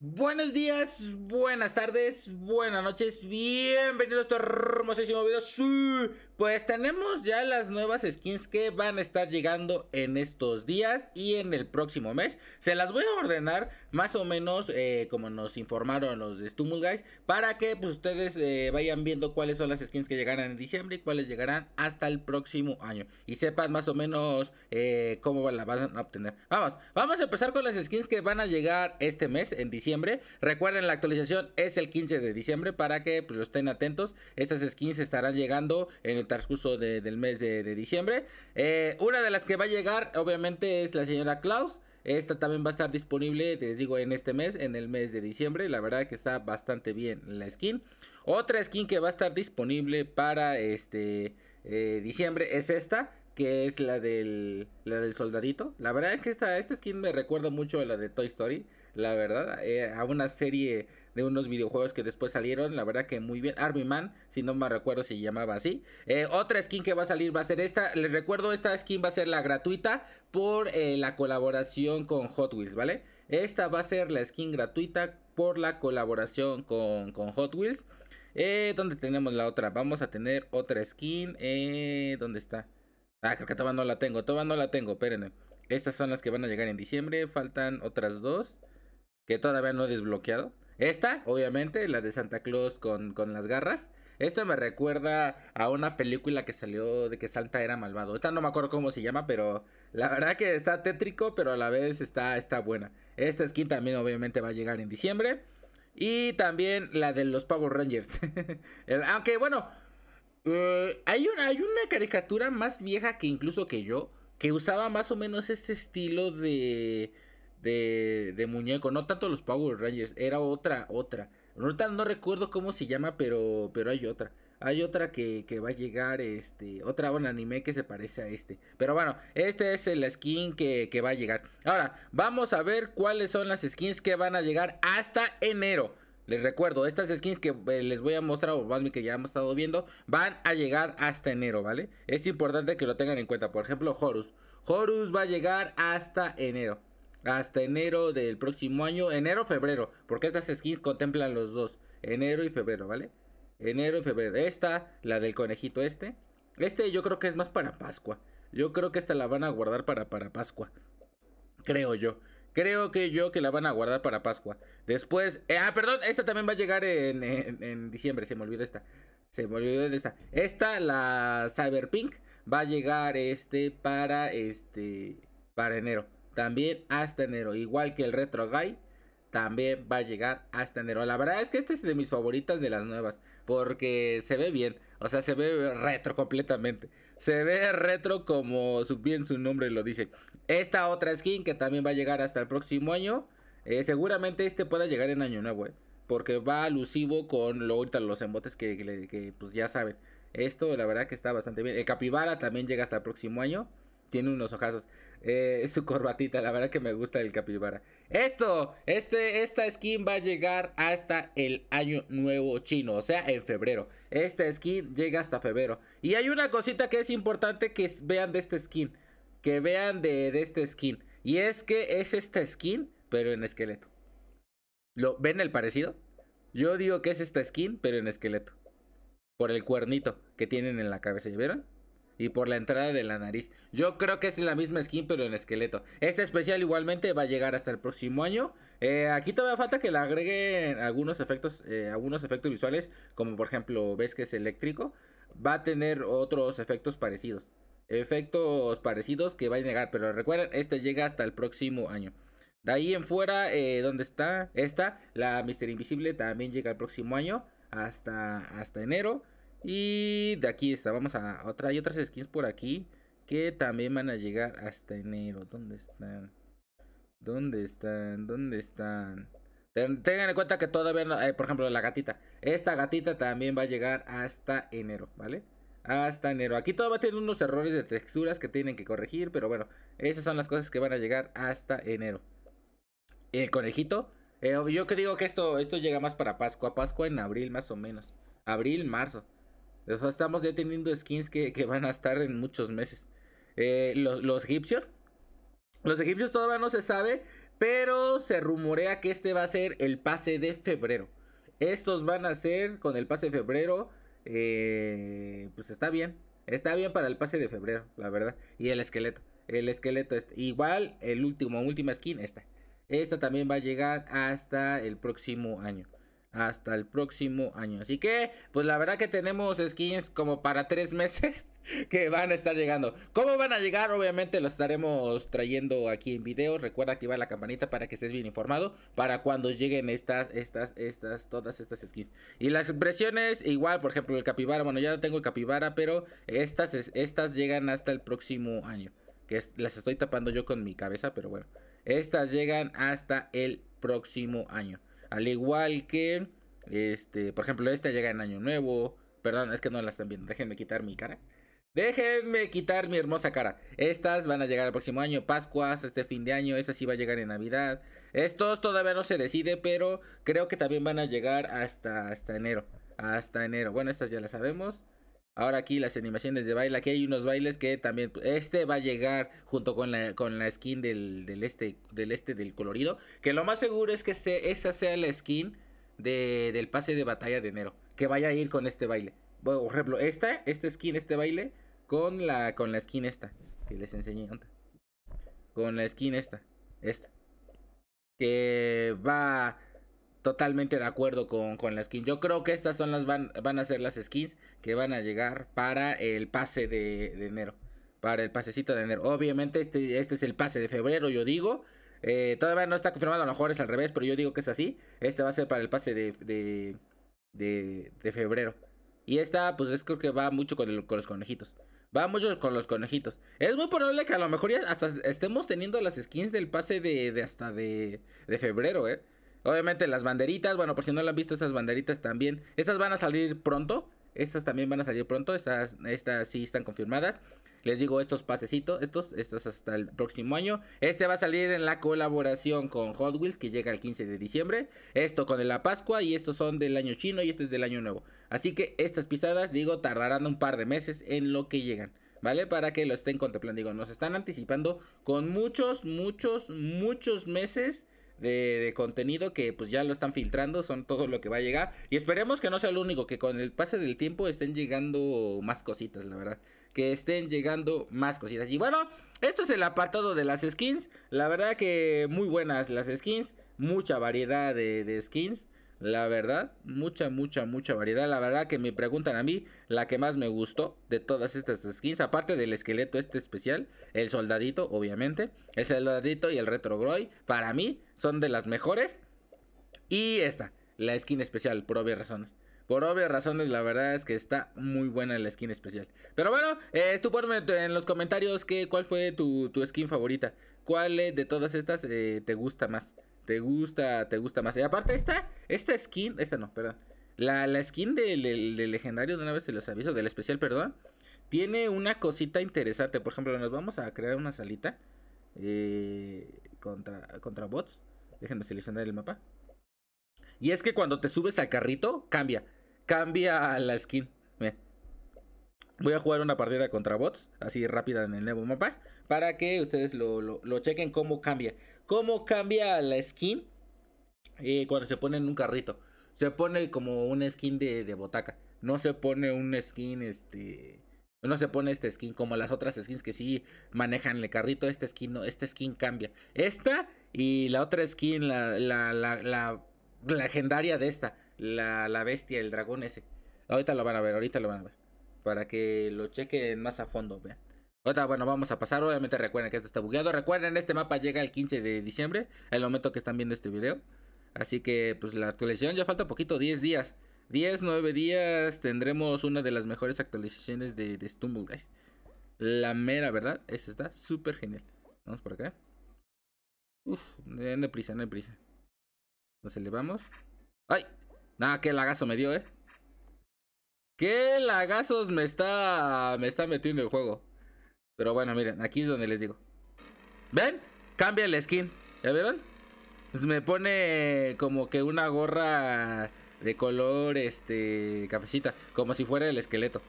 Buenos días, buenas tardes, buenas noches, bienvenidos a este hermosísimo video. pues tenemos ya las nuevas skins que van a estar llegando en estos días y en el próximo mes. Se las voy a ordenar más o menos eh, como nos informaron los de Stumble Guys para que pues, ustedes eh, vayan viendo cuáles son las skins que llegarán en diciembre y cuáles llegarán hasta el próximo año y sepan más o menos eh, cómo las van a obtener. Vamos, vamos a empezar con las skins que van a llegar este mes en diciembre. Recuerden, la actualización es el 15 de diciembre para que pues, lo estén atentos. Estas skins estarán llegando en el transcurso del mes de, diciembre. Eh, una de las que va a llegar, obviamente, es la señora Klaus. Esta también va a estar disponible, les digo, en este mes, en el mes de diciembre. La verdad que está bastante bien la skin. Otra skin que va a estar disponible para este eh, diciembre es esta, que es la del, del soldadito. La verdad es que esta, esta skin me recuerda mucho a la de Toy Story la verdad, eh, a una serie de unos videojuegos que después salieron, la verdad que muy bien. Army Man, si no me recuerdo se llamaba así. Eh, otra skin que va a salir va a ser esta. Les recuerdo, esta skin va a ser la gratuita por eh, la colaboración con Hot Wheels, ¿vale? Esta va a ser la skin gratuita por la colaboración con, con Hot Wheels. ¿Dónde tenemos la otra? Vamos a tener otra skin. Eh, ¿Dónde está? Ah, creo que todavía no la tengo. Todavía no la tengo. Espérenme. Estas son las que van a llegar en diciembre. Faltan otras dos que todavía no he desbloqueado. Esta, obviamente, la de Santa Claus con, las garras. Esta me recuerda a una película que salió de que Santa era malvado. esta no me acuerdo cómo se llama, pero la verdad que está tétrico, pero a la vez está, está buena. Esta skin también obviamente va a llegar en diciembre. Y también la de los Power Rangers. aunque bueno, eh, hay, una, hay una caricatura más vieja que incluso que yo, que usaba más o menos este estilo de de, muñeco, no tanto los Power Rangers, era otra, otra. Ahorita no recuerdo cómo se llama, pero, pero hay otra. Hay otra que, va a llegar, este, otra un anime que se parece a este. Pero bueno, este es el skin que, va a llegar. Ahora, vamos a ver cuáles son las skins que van a llegar hasta enero. Les recuerdo, estas skins que eh, les voy a mostrar, o más que ya hemos estado viendo, van a llegar hasta enero, ¿vale? Es importante que lo tengan en cuenta. Por ejemplo, Horus. Horus va a llegar hasta enero hasta enero del próximo año, enero-febrero, porque estas skins contemplan los dos, enero y febrero, ¿vale? Enero y febrero. Esta, la del conejito este. Este yo creo que es más para Pascua. Yo creo que esta la van a guardar para, para Pascua. Creo yo. Creo que yo que la van a guardar para Pascua. Después. Eh, ah, perdón, esta también va a llegar en, diciembre. Se me olvidó esta. Se me olvidó esta. Esta, la Cyberpink, va a llegar este para este. Para enero también hasta enero. Igual que el Retro Guy, también va a llegar hasta enero. La verdad es que este es de mis favoritas de las nuevas, porque se ve bien, o sea, se ve retro completamente. Se ve retro como bien su nombre lo dice. Esta otra skin que también va a llegar hasta el próximo año, eh, seguramente este pueda llegar en año nuevo, eh, porque va alusivo con lo, los embotes que, pues ya saben. Esto la verdad que está bastante bien. El capibara también llega hasta el próximo año, tiene unos ojazos. Eh, su corbatita, la verdad que me gusta el capibara. Esto, este, esta skin va a llegar hasta el año nuevo chino, o sea, en febrero. Esta skin llega hasta febrero. Y hay una cosita que es importante que vean de esta skin, que vean de, de este skin. Y es que es esta skin, pero en esqueleto. ¿Lo, ¿Ven el parecido? Yo digo que es esta skin, pero en esqueleto. Por el cuernito que tienen en la cabeza, ¿ya vieron? y por la entrada de la nariz. Yo creo que es la misma skin, pero en esqueleto. Este especial igualmente va a llegar hasta el próximo año. Eh, aquí todavía falta que le agreguen algunos efectos, eh, algunos efectos visuales, como por ejemplo, ves que es eléctrico. Va a tener otros efectos parecidos. Efectos parecidos que va a llegar, pero recuerden, este llega hasta el próximo año. De ahí en fuera, eh, donde está esta, la Mister Invisible también llega el próximo año, hasta, hasta enero. Y de aquí está, vamos a otra. Hay otras skins por aquí que también van a llegar hasta enero. ¿Dónde están? ¿Dónde están? ¿Dónde están? tengan en cuenta que todavía no, eh, por ejemplo, la gatita. Esta gatita también va a llegar hasta enero, ¿vale? Hasta enero. Aquí todavía tienen unos errores de texturas que tienen que corregir, pero bueno, esas son las cosas que van a llegar hasta enero. El conejito. Eh, yo que digo que esto, esto llega más para Pascua. Pascua en abril, más o menos. Abril, marzo estamos ya teniendo skins que, van a estar en muchos meses. Eh, los, egipcios. Los egipcios todavía no se sabe, pero se rumorea que este va a ser el pase de febrero. Estos van a ser con el pase de febrero. Eh, pues está bien. Está bien para el pase de febrero, la verdad. Y el esqueleto. El esqueleto este. Igual el último, última skin, esta. Esta también va a llegar hasta el próximo año hasta el próximo año. Así que, pues la verdad que tenemos skins como para tres meses que van a estar llegando. ¿Cómo van a llegar? Obviamente los estaremos trayendo aquí en videos. Recuerda activar la campanita para que estés bien informado para cuando lleguen estas, estas, estas, todas estas skins. Y las impresiones, igual, por ejemplo, el capibara. Bueno, ya no tengo el capibara, pero estas, estas llegan hasta el próximo año. Que las estoy tapando yo con mi cabeza, pero bueno. Estas llegan hasta el próximo año. Al igual que, este, por ejemplo, esta llega en Año Nuevo. Perdón, es que no la están viendo. Déjenme quitar mi cara. Déjenme quitar mi hermosa cara. Estas van a llegar el próximo año, Pascuas, este fin de año, esta sí va a llegar en Navidad. Estos todavía no se decide, pero creo que también van a llegar hasta, hasta enero. Hasta enero. Bueno, estas ya las sabemos. Ahora aquí las animaciones de baile, aquí hay unos bailes que también pues, este va a llegar junto con la, con la skin del, este del este del colorido, que lo más seguro es que se, esa sea la skin del pase de batalla de enero, que vaya a ir con este baile. por ejemplo, esta, esta skin, este baile con la con la skin esta que les enseñé antes. Con la skin esta, esta que va totalmente de acuerdo con, la skin. Yo creo que estas son las van, van, a ser las skins que van a llegar para el pase de, enero. Para el pasecito de enero. Obviamente este, este es el pase de febrero, yo digo. Eh, todavía no está confirmado, a lo mejor es al revés, pero yo digo que es así. Este va a ser para el pase de, de, de, febrero. Y esta, pues es creo que va mucho con, los conejitos. Va mucho con los conejitos. Es muy probable que a lo mejor ya hasta estemos teniendo las skins del pase de, de hasta de, de febrero, ¿eh? Obviamente las banderitas, bueno, por si no lo han visto, estas banderitas también. Estas van a salir pronto. Estas también van a salir pronto. Estas, estas sí están confirmadas. Les digo estos pasecitos, estos, estos hasta el próximo año. Este va a salir en la colaboración con Hot Wheels que llega el 15 de diciembre. Esto con la Pascua y estos son del año chino y este es del año nuevo. Así que estas pisadas, digo, tardarán un par de meses en lo que llegan. ¿Vale? Para que lo estén contemplando. Digo, nos están anticipando con muchos, muchos, muchos meses de, contenido que pues ya lo están filtrando, son todo lo que va a llegar. Y esperemos que no sea lo único, que con el pase del tiempo estén llegando más cositas, la verdad. Que estén llegando más cositas. Y bueno, esto es el apartado de las skins. La verdad que muy buenas las skins, mucha variedad de skins. La verdad, mucha, mucha, mucha variedad. La verdad que me preguntan a mí, la que más me gustó de todas estas skins, aparte del esqueleto este especial, el soldadito, obviamente, el soldadito y el retrogroy, para mí son de las mejores. Y esta, la skin especial, por obvias razones. Por obvias razones, la verdad es que está muy buena la skin especial. Pero bueno, eh, tú ponme en los comentarios que, cuál fue tu, skin favorita. ¿Cuál eh, de todas estas eh, te gusta más? Te gusta, te gusta más. Y aparte, esta, esta skin, esta no, perdón. La, skin del, legendario, de una vez se los aviso, del especial, perdón. Tiene una cosita interesante. Por ejemplo, nos vamos a crear una salita eh, contra, contra bots. Déjenme seleccionar el mapa. Y es que cuando te subes al carrito, cambia. Cambia la skin. Voy a jugar una partida contra bots, así rápida en el nuevo mapa para que ustedes lo, chequen cómo cambia. Cómo cambia la skin eh, cuando se pone en un carrito. Se pone como un skin de, botaca. No se pone un skin este... No se pone este skin como las otras skins que sí manejan el carrito. Este skin no, esta skin cambia. Esta y la otra skin, la, legendaria de esta. La, la bestia, el dragón ese. Ahorita lo van a ver, ahorita lo van a ver. Para que lo chequen más a fondo, vean bueno, vamos a pasar. Obviamente recuerden que esto está bugueado. Recuerden, este mapa llega el 15 de diciembre, el momento que están viendo este video. Así que, pues la actualización ya falta poquito, 10 días. 10, 9 días tendremos una de las mejores actualizaciones de, de Stumble Guys. La mera verdad, esa está súper genial. Vamos por acá. Uf, no hay prisa, no hay prisa. Nos elevamos. ¡Ay! Nada, qué lagazo me dio, eh. ¡Qué lagazos me está, me está metiendo el juego! Pero bueno, miren, aquí es donde les digo. ¿Ven? Cambia la skin. ¿Ya vieron? Pues me pone como que una gorra de color este cafecita. Como si fuera el esqueleto.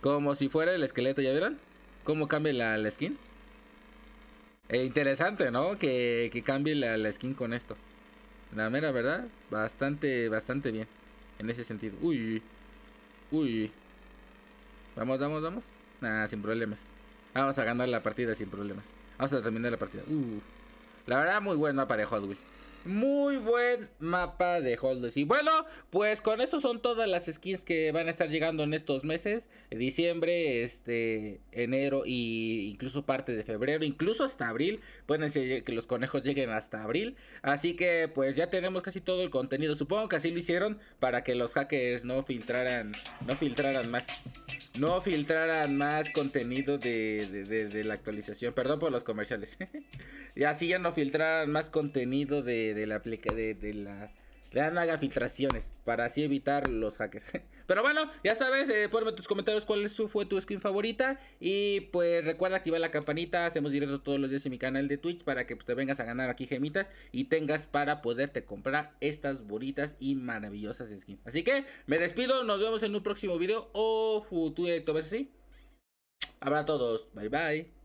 Como si fuera el esqueleto, ¿ya vieron? ¿Cómo cambia la, skin? E interesante, ¿no? Que, cambie la, la, skin con esto. La mera, ¿verdad? Bastante, bastante bien. En ese sentido. Uy. Uy. Vamos, vamos, vamos. Nada, sin problemas. Vamos a ganar la partida sin problemas. Vamos a terminar la partida. Uh. la verdad, muy bueno aparejo de muy buen mapa de holders, Y bueno, pues con eso son todas las skins que van a estar llegando en estos meses. Diciembre, este, enero e incluso parte de febrero, incluso hasta abril. Pueden ser que los conejos lleguen hasta abril. Así que pues ya tenemos casi todo el contenido. Supongo que así lo hicieron para que los hackers no filtraran, no filtraran más. No filtraran más contenido de la actualización. Perdón por los comerciales. y así ya no filtraran más contenido de de, la aplica de, de la ya filtraciones para así evitar los hackers. Pero bueno, ya sabes, eh, ponme en tus comentarios cuál fue tu skin favorita. Y pues recuerda activar la campanita. Hacemos directo todos los días en mi canal de Twitch para que pues, te vengas a ganar aquí gemitas y tengas para poderte comprar estas bonitas y maravillosas skins. Así que me despido, nos vemos en un próximo video o futuro. ¿Ves así? Habrá a todos. Bye bye.